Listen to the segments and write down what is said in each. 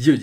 Yo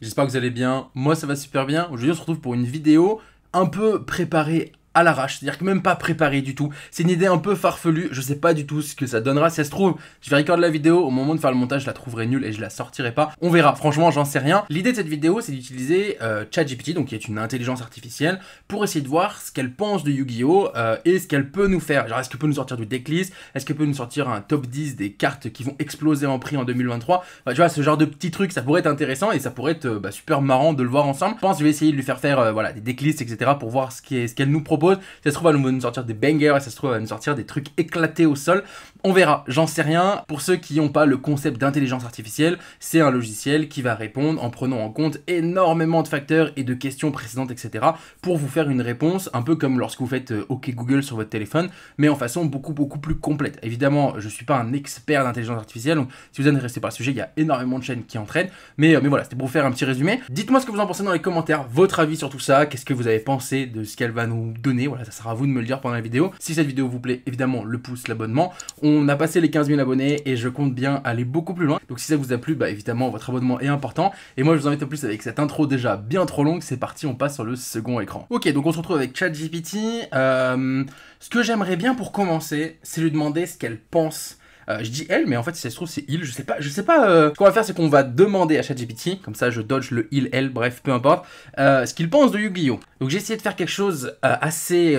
J'espère que vous allez bien, moi ça va super bien. Aujourd'hui on se retrouve pour une vidéo un peu préparée à l'arrache, c'est-à-dire que même pas préparé du tout. C'est une idée un peu farfelue, je sais pas du tout ce que ça donnera. Si ça se trouve, je vais recorder la vidéo, au moment de faire le montage, je la trouverai nulle et je la sortirai pas. On verra, franchement, j'en sais rien. L'idée de cette vidéo, c'est d'utiliser euh, ChatGPT, donc qui est une intelligence artificielle, pour essayer de voir ce qu'elle pense de Yu-Gi-Oh! Euh, et ce qu'elle peut nous faire. Genre, est-ce qu'elle peut nous sortir du decklist Est-ce qu'elle peut nous sortir un top 10 des cartes qui vont exploser en prix en 2023 Tu vois, ce genre de petits truc, ça pourrait être intéressant et ça pourrait être euh, bah, super marrant de le voir ensemble. Je pense que je vais essayer de lui faire faire euh, voilà, des decklists, etc. pour voir ce qu'elle nous propose ça se trouve, à va nous sortir des bangers, et ça se trouve, à nous sortir des trucs éclatés au sol. On verra, j'en sais rien. Pour ceux qui n'ont pas le concept d'intelligence artificielle, c'est un logiciel qui va répondre en prenant en compte énormément de facteurs et de questions précédentes, etc. pour vous faire une réponse, un peu comme lorsque vous faites euh, OK Google sur votre téléphone, mais en façon beaucoup, beaucoup plus complète. Évidemment, je suis pas un expert d'intelligence artificielle, donc si vous êtes intéressé par le sujet, il y a énormément de chaînes qui entraînent. Mais, euh, mais voilà, c'était pour vous faire un petit résumé. Dites-moi ce que vous en pensez dans les commentaires, votre avis sur tout ça, qu'est-ce que vous avez pensé de ce qu'elle va nous donner voilà, ça sera à vous de me le dire pendant la vidéo. Si cette vidéo vous plaît, évidemment, le pouce, l'abonnement. On a passé les 15 000 abonnés et je compte bien aller beaucoup plus loin. Donc si ça vous a plu, bah évidemment, votre abonnement est important. Et moi, je vous invite en plus avec cette intro déjà bien trop longue. C'est parti, on passe sur le second écran. Ok, donc on se retrouve avec ChatGPT. GPT. Euh, ce que j'aimerais bien pour commencer, c'est lui demander ce qu'elle pense euh, je dis elle, mais en fait, si ça se trouve, c'est il. Je sais pas. Je sais pas. Euh, ce qu'on va faire, c'est qu'on va demander à ChatGPT, comme ça, je dodge le il, elle, bref, peu importe, euh, ce qu'il pense de Yu-Gi-Oh. Donc j'ai essayé de faire quelque chose assez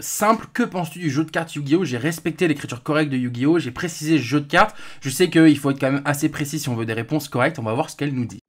simple. Que penses-tu du jeu de cartes Yu-Gi-Oh J'ai respecté l'écriture correcte de Yu-Gi-Oh. J'ai précisé jeu de cartes. Je sais qu'il faut être quand même assez précis si on veut des réponses correctes. On va voir ce qu'elle nous dit.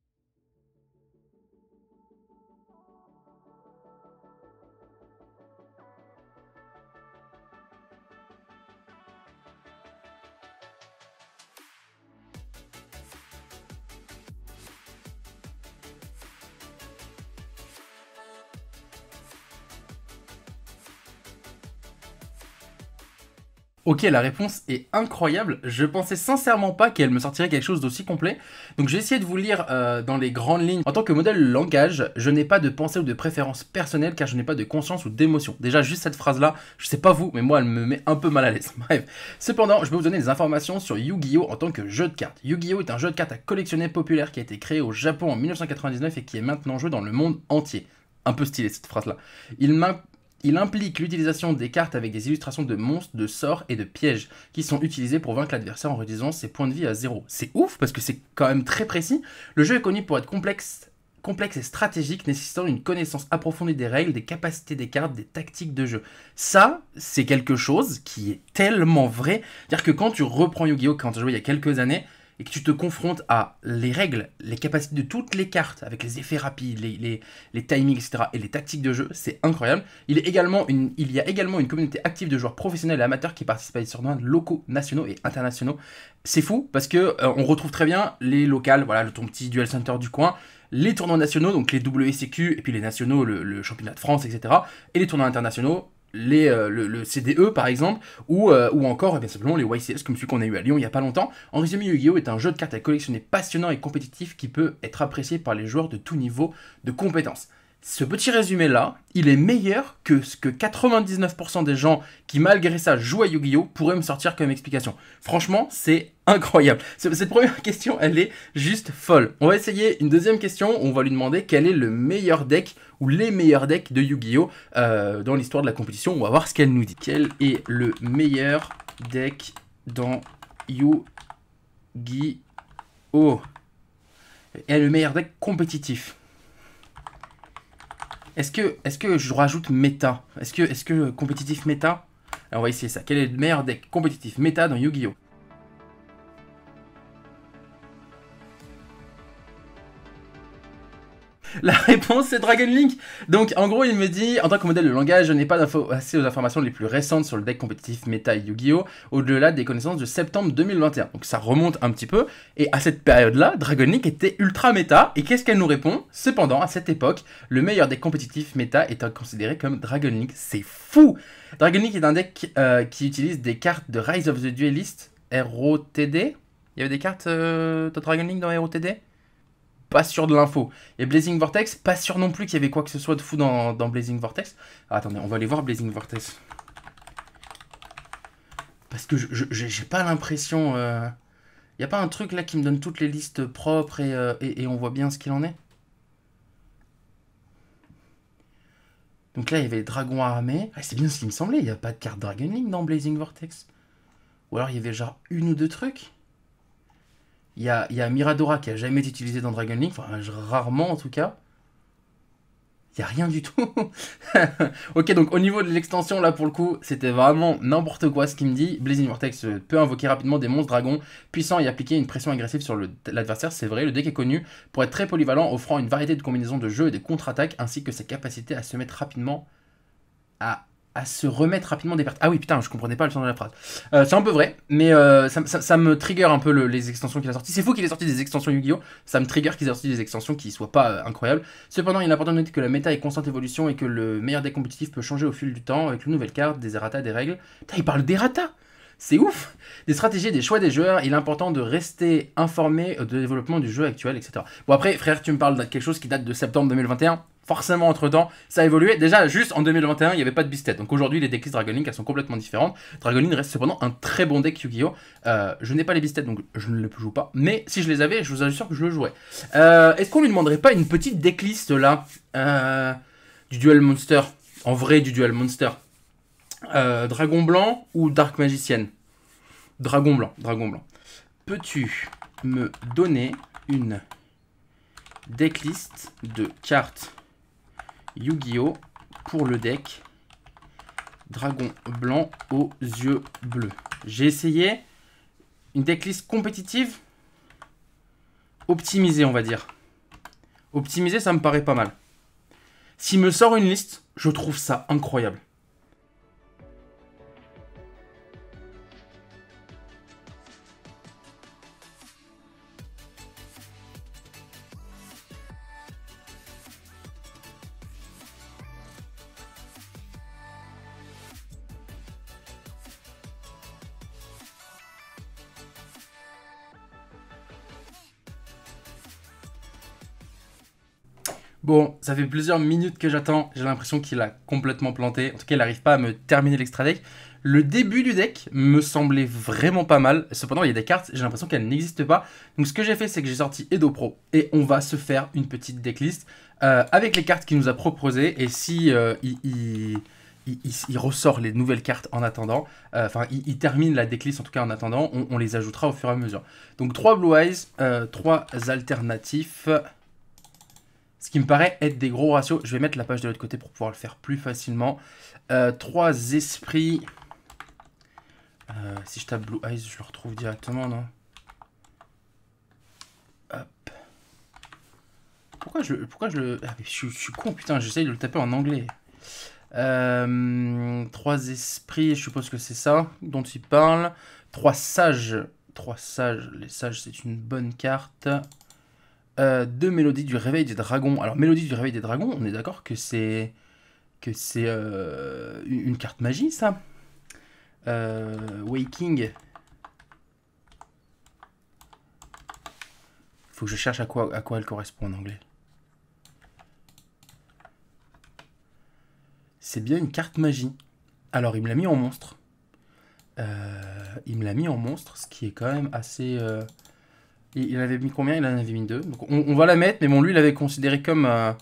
Ok, la réponse est incroyable. Je pensais sincèrement pas qu'elle me sortirait quelque chose d'aussi complet. Donc j'ai essayé de vous lire euh, dans les grandes lignes. En tant que modèle langage, je n'ai pas de pensée ou de préférence personnelle car je n'ai pas de conscience ou d'émotion. Déjà, juste cette phrase-là, je sais pas vous, mais moi, elle me met un peu mal à l'aise. Bref. Cependant, je peux vous donner des informations sur Yu-Gi-Oh! en tant que jeu de cartes. Yu-Gi-Oh! est un jeu de cartes à collectionner populaire qui a été créé au Japon en 1999 et qui est maintenant joué dans le monde entier un peu stylé cette phrase là. Il, m'a... Il implique l'utilisation des cartes avec des illustrations de monstres, de sorts et de pièges qui sont utilisés pour vaincre l'adversaire en réduisant ses points de vie à zéro. C'est ouf parce que c'est quand même très précis. Le jeu est connu pour être complexe, complexe et stratégique, nécessitant une connaissance approfondie des règles, des capacités des cartes, des tactiques de jeu. Ça, c'est quelque chose qui est tellement vrai. C'est-à-dire que quand tu reprends Yu-Gi-Oh! quand tu joué il y a quelques années, et que tu te confrontes à les règles, les capacités de toutes les cartes, avec les effets rapides, les, timings, etc., et les tactiques de jeu, c'est incroyable. Il, y a également une communauté active de joueurs professionnels et amateurs qui participent à des tournois locaux, nationaux et internationaux. C'est fou, parce qu'on euh, retrouve très bien les locales, voilà, ton petit duel center du coin, les tournois nationaux, donc les WCQ, et puis les nationaux, le championnat de France, etc., et les tournois internationaux, euh, le, CDE e, par exemple, ou, euh, encore eh bien simplement les YCS comme celui qu'on a eu à Lyon il n'y a pas longtemps. En résumé, Yu-Gi-Oh est un jeu de cartes à collectionner passionnant et compétitif qui peut être apprécié par les joueurs de tout niveau de compétences ce petit résumé-là, il est meilleur que ce que 99% des gens qui, malgré ça, jouent à Yu-Gi-Oh! pourraient me sortir comme explication. Franchement, c'est incroyable. Cette première question, elle est juste folle. On va essayer une deuxième question. On va lui demander quel est le meilleur deck ou les meilleurs decks de Yu-Gi-Oh! Euh, dans l'histoire de la compétition. On va voir ce qu'elle nous dit. Quel est le meilleur deck dans Yu-Gi-Oh! Et le meilleur deck compétitif. Est-ce que, est que je rajoute méta Est-ce que, est que compétitif méta Alors on va essayer ça. Quel est le meilleur deck compétitif méta dans Yu-Gi-Oh La réponse c'est Dragon Link. Donc en gros, il me dit en tant que modèle de langage, je n'ai pas assez aux informations les plus récentes sur le deck compétitif méta Yu-Gi-Oh au-delà des connaissances de septembre 2021. Donc ça remonte un petit peu et à cette période-là, Dragon Link était ultra méta et qu'est-ce qu'elle nous répond Cependant, à cette époque, le meilleur deck compétitif méta est considéré comme Dragon Link. C'est fou. Dragon Link est un deck euh, qui utilise des cartes de Rise of the Duelist ROTD. Il y avait des cartes euh, de Dragon Link dans ROTD pas sûr de l'info. Et Blazing Vortex, pas sûr non plus qu'il y avait quoi que ce soit de fou dans, Blazing Vortex. Ah, attendez, on va aller voir Blazing Vortex. Parce que j'ai pas l'impression... Il euh, a pas un truc là qui me donne toutes les listes propres et, euh, on voit bien ce qu'il en est Donc là, il y avait Dragon armé. Ah, c'est bien ce qui me semblait, il n'y a pas de carte Dragon Link dans Blazing Vortex. Ou alors il y avait genre une ou deux trucs il y a, y a, Miradora qui a jamais été utilisé dans Dragon Link, enfin rarement en tout cas. Il n'y a rien du tout. ok, donc au niveau de l'extension, là pour le coup, c'était vraiment n'importe quoi ce qu'il me dit. Blazing Vortex euh, peut invoquer rapidement des monstres dragons puissants et appliquer une pression agressive sur l'adversaire. C'est vrai, le deck est connu pour être très polyvalent, offrant une variété de combinaisons de jeux et des contre-attaques, ainsi que sa capacité à se mettre rapidement à à se remettre rapidement des pertes. Ah oui, putain, je comprenais pas le sens de la phrase. Euh, c'est un peu vrai, mais euh, ça, me trigger un peu les extensions qu'il a sorties. C'est fou qu'il ait sorti des extensions Yu-Gi-Oh! Ça me trigger qu'il ait sorti des extensions qui soient pas euh, incroyables. Cependant, il est important de noter que la méta est constante évolution et que le meilleur des compétitifs peut changer au fil du temps avec une nouvelle carte, des errata, des règles. Putain, il parle d'errata! C'est ouf Des stratégies, des choix des joueurs, il est important de rester informé du développement du jeu actuel, etc. Bon après, frère, tu me parles de quelque chose qui date de septembre 2021 forcément entre temps ça a évolué. Déjà juste en 2021 il n'y avait pas de bistet. Donc aujourd'hui les decklists Dragon Link elles sont complètement différentes. Dragon Link reste cependant un très bon deck Yu-Gi-Oh. Euh, je n'ai pas les bistettes, donc je ne les joue pas. Mais si je les avais je vous assure que je le jouerais. Euh, est-ce qu'on lui demanderait pas une petite decklist là euh, du duel monster En vrai du duel monster euh, dragon blanc ou dark magicienne Dragon blanc, dragon blanc. Peux-tu me donner une decklist de cartes Yu-Gi-Oh pour le deck dragon blanc aux yeux bleus J'ai essayé une decklist compétitive optimisée, on va dire. Optimisée, ça me paraît pas mal. S'il me sort une liste, je trouve ça incroyable. Bon, ça fait plusieurs minutes que j'attends. J'ai l'impression qu'il a complètement planté. En tout cas, il n'arrive pas à me terminer l'extra deck. Le début du deck me semblait vraiment pas mal. Cependant, il y a des cartes, j'ai l'impression qu'elles n'existent pas. Donc, ce que j'ai fait, c'est que j'ai sorti Edo Pro. Et on va se faire une petite decklist euh, avec les cartes qu'il nous a proposées. Et si euh, il, ressort les nouvelles cartes en attendant. Euh, enfin, il, termine la decklist en tout cas en attendant. On, les ajoutera au fur et à mesure. Donc 3 Blue Eyes, 3 alternatifs ce qui me paraît être des gros ratios. Je vais mettre la page de l'autre côté pour pouvoir le faire plus facilement. Euh, trois esprits. Euh, si je tape Blue Eyes, je le retrouve directement, non Hop. Pourquoi je, pourquoi je ah, je, suis con, putain, j'essaye de le taper en anglais. Euh, trois esprits, je suppose que c'est ça dont il parle. Trois sages. Trois sages. Les sages, c'est une bonne carte. Euh, deux Mélodies du Réveil des Dragons. Alors, Mélodie du Réveil des Dragons, on est d'accord que c'est que c'est euh, une carte magie, ça euh, Waking. Faut que je cherche à quoi, à quoi elle correspond en anglais. C'est bien une carte magie. Alors, il me l'a mis en monstre. il me l'a mis en monstre, ce qui est quand même assez, il, avait mis combien Il en avait mis deux. Donc on, va la mettre, mais bon, lui, il l'avait considéré comme, euh,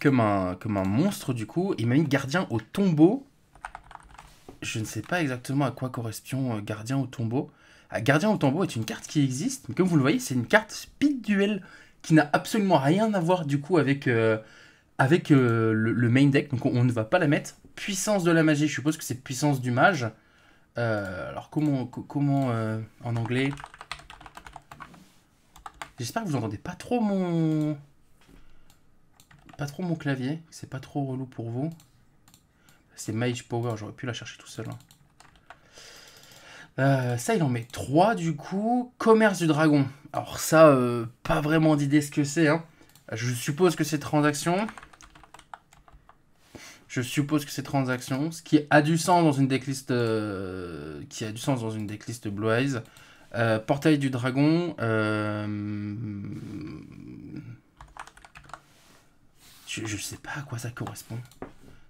comme, un, comme un monstre, du coup. Il m'a mis gardien au tombeau. Je ne sais pas exactement à quoi correspond euh, gardien au tombeau. Ah, gardien au tombeau est une carte qui existe, mais comme vous le voyez, c'est une carte speed duel qui n'a absolument rien à voir, du coup, avec, euh, avec le, main deck. Donc on, ne va pas la mettre. Puissance de la magie, je suppose que c'est puissance du mage. alors comment, comment en anglais J'espère que vous entendez pas trop mon... Pas trop mon clavier. C'est pas trop relou pour vous. C'est Mage Power. J'aurais pu la chercher tout seul. Hein. Euh, ça, il en met 3 du coup. Commerce du dragon. Alors ça, euh, pas vraiment d'idée ce que c'est. Hein. Je suppose que c'est transaction. Je suppose que c'est transaction. Ce qui a du sens dans une decklist... Euh, qui a du sens dans une decklist Blue Eyes. Euh, portail du dragon. Euh, je, ne sais pas à quoi ça correspond.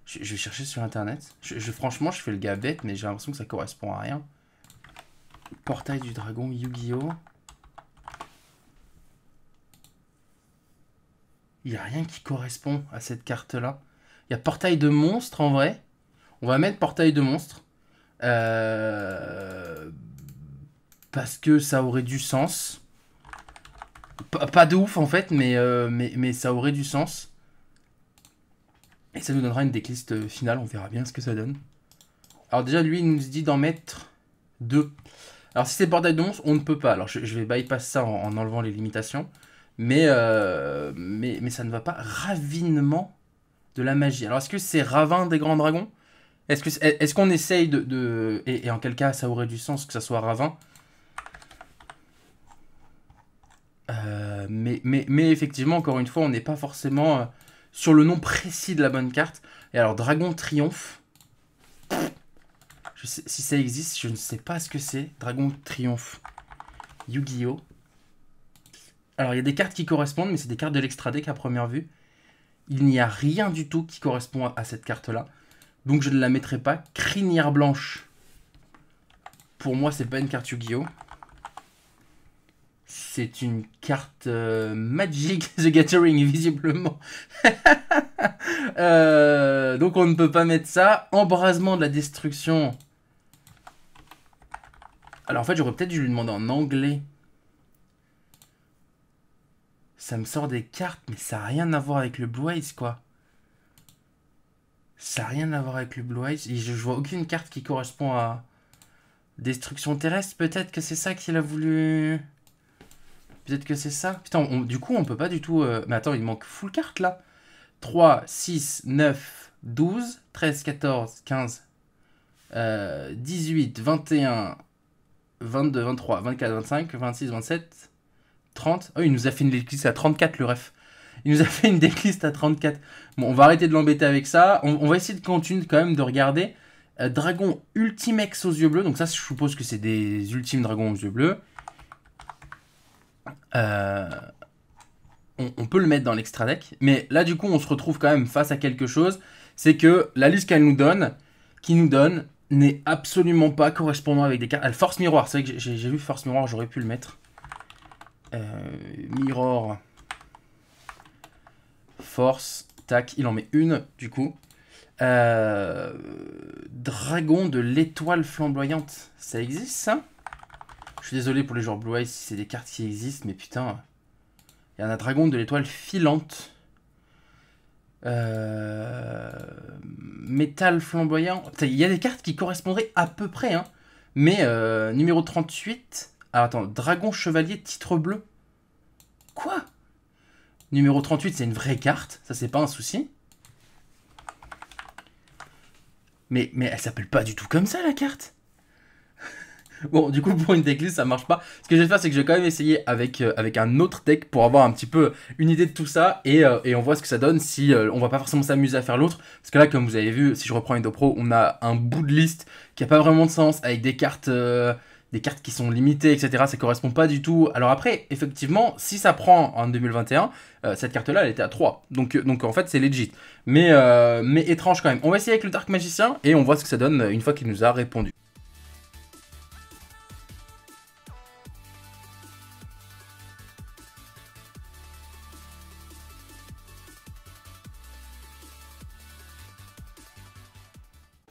Je, vais chercher sur internet. Je, franchement, je fais le gars mais j'ai l'impression que ça correspond à rien. Portail du dragon, Yu-Gi-Oh! Il n'y a rien qui correspond à cette carte-là. Il y a portail de monstre en vrai. On va mettre portail de monstre. Euh parce que ça aurait du sens. pas de ouf en fait, mais, euh, mais, mais, ça aurait du sens. Et ça nous donnera une décliste euh, finale, on verra bien ce que ça donne. Alors déjà lui il nous dit d'en mettre deux. Alors si c'est bordel de on ne peut pas. Alors je, vais bypass ça en, enlevant les limitations. Mais, euh, mais, mais ça ne va pas. Ravinement de la magie. Alors est-ce que c'est ravin des grands dragons Est-ce qu'on est, essaye de... et, en quel cas ça aurait du sens que ça soit ravin mais, effectivement, encore une fois, on n'est pas forcément euh, sur le nom précis de la bonne carte. Et alors, Dragon Triomphe. si ça existe, je ne sais pas ce que c'est. Dragon Triomphe. Yu-Gi-Oh! Alors, il y a des cartes qui correspondent, mais c'est des cartes de l'extra deck à première vue. Il n'y a rien du tout qui correspond à, cette carte-là. Donc, je ne la mettrai pas. Crinière blanche. Pour moi, c'est pas une carte Yu-Gi-Oh! C'est une carte magique, euh, Magic The Gathering, visiblement. Euh, donc on ne peut pas mettre ça. Embrasement de la destruction. Alors en fait, j'aurais peut-être dû lui demander en anglais. Ça me sort des cartes, mais ça n'a rien à voir avec le Blue Eyes, quoi. Ça n'a rien à voir avec le Blue Eyes. Et je, je vois aucune carte qui correspond à... Destruction terrestre, peut-être que c'est ça qu'il a voulu... Peut-être que c'est ça. Putain, du coup, on peut pas du tout. Euh, mais attends, il manque full carte là. 3, 6, 9, 12, 13, 14, 15, 18, 21, 22, 23, 24, 25, 26, 27, 30. Oh, il nous a fait une décliste à 34, le ref. Il nous a fait une décliste à 34. Bon, on va arrêter de l'embêter avec ça. On, va essayer de continuer quand même de regarder. Euh, dragon Ultimex aux yeux bleus. Donc, ça, je suppose que c'est des ultimes dragons aux yeux bleus. Euh, on, peut le mettre dans l'extra deck. Mais là, du coup, on se retrouve quand même face à quelque chose. C'est que la liste qu'elle nous donne, qui nous donne, n'est absolument pas correspondant avec des cartes. Elle force miroir. C'est vrai que j'ai vu force miroir, j'aurais pu le mettre. Euh, miroir, mirror. Force. Tac, il en met une, du coup. Euh, dragon de l'étoile flamboyante. Ça existe, ça je suis désolé pour les joueurs Blue Eyes si c'est des cartes qui existent, mais putain. Il y en a dragon de l'étoile filante. Euh, métal flamboyant. Il y a des cartes qui correspondraient à peu près, hein. Mais euh, numéro 38. Ah attends, dragon chevalier titre bleu. Quoi Numéro 38, c'est une vraie carte. Ça, c'est pas un souci. Mais, mais elle s'appelle pas du tout comme ça, la carte. Bon, du coup, pour une decklist, ça marche pas. Ce que je vais faire, c'est que je vais quand même essayer avec, euh, avec un autre deck pour avoir un petit peu une idée de tout ça et, euh, et on voit ce que ça donne si euh, on va pas forcément s'amuser à faire l'autre. Parce que là, comme vous avez vu, si je reprends une Pro, on a un bout de liste qui a pas vraiment de sens avec des cartes. des cartes qui sont limitées, etc. Ça correspond pas du tout. Alors après, effectivement, si ça prend en 2021, cette carte-là, elle était à 3. Donc, donc en fait, c'est legit. Mais, mais étrange quand même. On va essayer avec le Dark Magicien et on voit ce que ça donne une fois qu'il nous a répondu.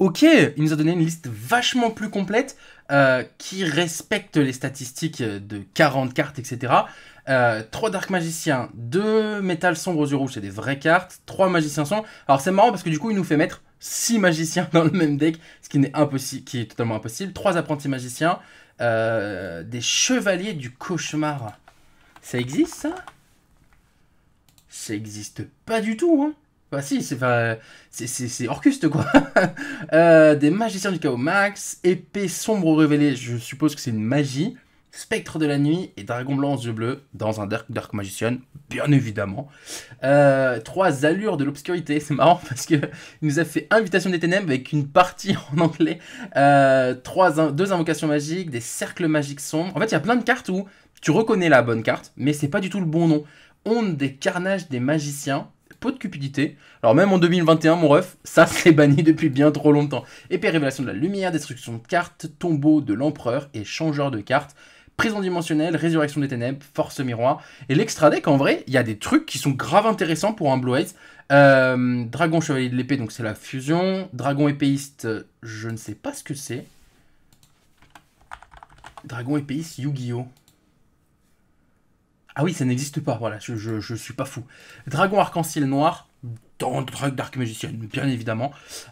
ok, il nous a donné une liste vachement plus complète euh, qui respecte les statistiques de 40 cartes, etc. 3 euh, Dark Magiciens, 2 Métal Sombre aux yeux rouges, c'est des vraies cartes, 3 Magiciens Sombres. Alors c'est marrant parce que du coup il nous fait mettre 6 Magiciens dans le même deck, ce qui, n'est impossible, qui est totalement impossible, 3 Apprentis Magiciens, euh, des Chevaliers du Cauchemar. Ça existe ça Ça existe pas du tout, hein bah si, c'est c'est Orcuste quoi. Euh, des magiciens du chaos max, épée sombre révélée, je suppose que c'est une magie, spectre de la nuit et dragon blanc aux yeux bleus dans un dark, dark magician, bien évidemment. Euh, trois allures de l'obscurité, c'est marrant parce que nous a fait invitation des ténèbres avec une partie en anglais. Euh, trois, deux invocations magiques, des cercles magiques sombres. En fait, il y a plein de cartes où tu reconnais la bonne carte, mais c'est pas du tout le bon nom. Onde des carnages des magiciens, Peau de cupidité. Alors même en 2021, mon ref, ça s'est banni depuis bien trop longtemps. Épée révélation de la lumière, destruction de cartes, tombeau de l'empereur et changeur de cartes prison dimensionnelle, résurrection des ténèbres, force miroir. Et l'extra deck, en vrai, il y a des trucs qui sont grave intéressants pour un Blue Eyes. Euh, dragon chevalier de l'épée, donc c'est la fusion. Dragon épéiste, je ne sais pas ce que c'est. Dragon épéiste Yu-Gi-Oh! Ah oui, ça n'existe pas, voilà, je, suis pas fou. Dragon arc-en-ciel noir, dans Drug Dark bien évidemment.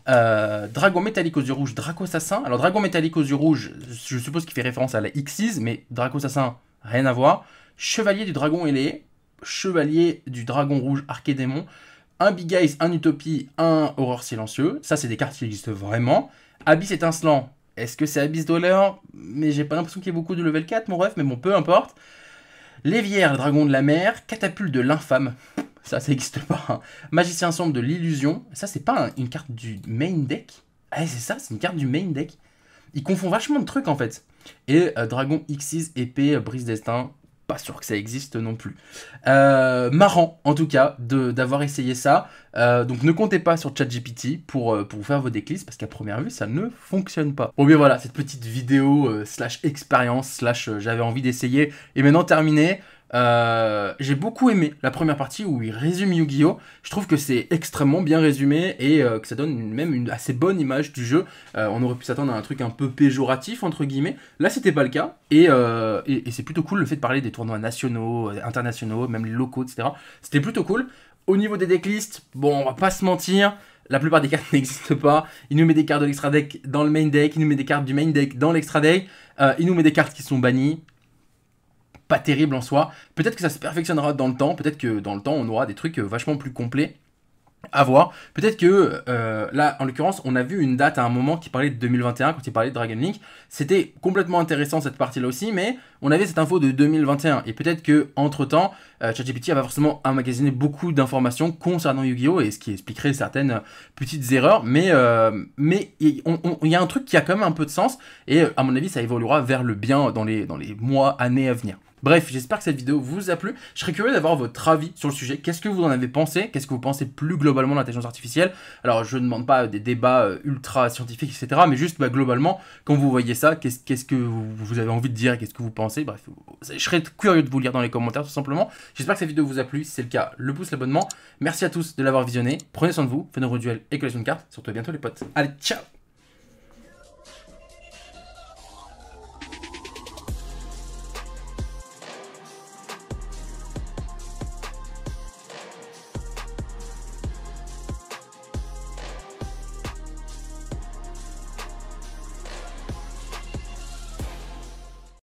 Euh, dragon métallique aux yeux rouges, Draco Assassin. Alors, Dragon métallique aux yeux rouges, je suppose qu'il fait référence à la Xyz, mais Draco Assassin, rien à voir. Chevalier du Dragon ailé, Chevalier du Dragon rouge, arché-démon, Un Big Eyes, un Utopie, un Horreur silencieux. Ça, c'est des cartes qui existent vraiment. Abyss étincelant, est-ce que c'est Abyss Dollar? Mais j'ai pas l'impression qu'il y ait beaucoup de level 4, mon ref, mais bon, peu importe. Lévière, dragon de la mer, catapulte de l'infâme. Ça, ça n'existe pas. Hein. Magicien sombre de l'illusion. Ça, c'est pas une carte du main deck Ah, c'est ça, c'est une carte du main deck. Il confond vachement de trucs en fait. Et euh, Dragon Xyz épée, euh, brise destin pas sûr que ça existe non plus. Euh, marrant en tout cas d'avoir essayé ça. Euh, donc ne comptez pas sur ChatGPT pour, euh, pour faire vos déclics parce qu'à première vue ça ne fonctionne pas. Bon bien voilà, cette petite vidéo slash expérience slash j'avais envie d'essayer et maintenant terminée. Euh, j'ai beaucoup aimé la première partie où il résume Yu-Gi-Oh! Je trouve que c'est extrêmement bien résumé et euh, que ça donne même une assez bonne image du jeu. Euh, on aurait pu s'attendre à un truc un peu péjoratif, entre guillemets. Là, c'était pas le cas. Et, c'est plutôt cool le fait de parler des tournois nationaux, internationaux, même locaux, etc. C'était plutôt cool. Au niveau des decklists, bon, on va pas se mentir. La plupart des cartes n'existent pas. Il nous met des cartes de l'extra deck dans le main deck. Il nous met des cartes du main deck dans l'extra deck. il nous met des cartes qui sont bannies pas terrible en soi. Peut-être que ça se perfectionnera dans le temps, peut-être que dans le temps on aura des trucs euh, vachement plus complets à voir. Peut-être que euh, là, en l'occurrence, on a vu une date à un moment qui parlait de 2021 quand il parlait de Dragon Link. C'était complètement intéressant cette partie-là aussi, mais on avait cette info de 2021 et peut-être que entre temps, euh, ChatGPT va forcément emmagasiner beaucoup d'informations concernant Yu-Gi-Oh et ce qui expliquerait certaines euh, petites erreurs. Mais mais il y a un truc qui a quand même un peu de sens et à mon avis, ça évoluera vers le bien dans les dans les mois années à venir. Bref, j'espère que cette vidéo vous a plu. Je serais curieux d'avoir votre avis sur le sujet. Qu'est-ce que vous en avez pensé Qu'est-ce que vous pensez plus globalement de l'intelligence artificielle Alors, je ne demande pas euh, des débats euh, ultra scientifiques, etc. Mais juste bah, globalement, quand vous voyez ça, qu'est-ce que vous avez envie de dire Qu'est-ce que vous pensez Bref, euh, je serais curieux de vous lire dans les commentaires, tout simplement. J'espère que cette vidéo vous a plu. Si c'est le cas, le pouce, l'abonnement. Merci à tous de l'avoir visionné. Prenez soin de vous, faites nos duel et collection de cartes. Surtout à bientôt les potes. Allez, ciao